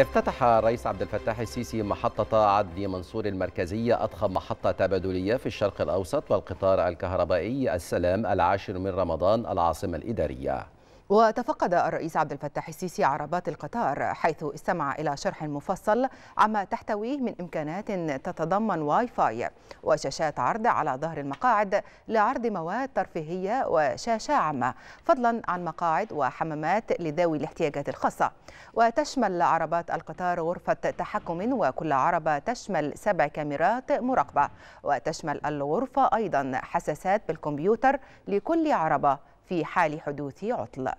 افتتح الرئيس عبد الفتاح السيسي محطة عدلي منصور المركزية أضخم محطة تبادلية في الشرق الأوسط والقطار الكهربائي السلام العاشر من رمضان العاصمة الإدارية وتفقد الرئيس عبد الفتاح السيسي عربات القطار حيث استمع إلى شرح مفصل عما تحتويه من إمكانات تتضمن واي فاي وشاشات عرض على ظهر المقاعد لعرض مواد ترفيهية وشاشة عامة فضلا عن مقاعد وحمامات لذوي الاحتياجات الخاصة وتشمل عربات القطار غرفة تحكم وكل عربة تشمل سبع كاميرات مراقبة وتشمل الغرفة أيضا حساسات بالكمبيوتر لكل عربة في حال حدوث عطل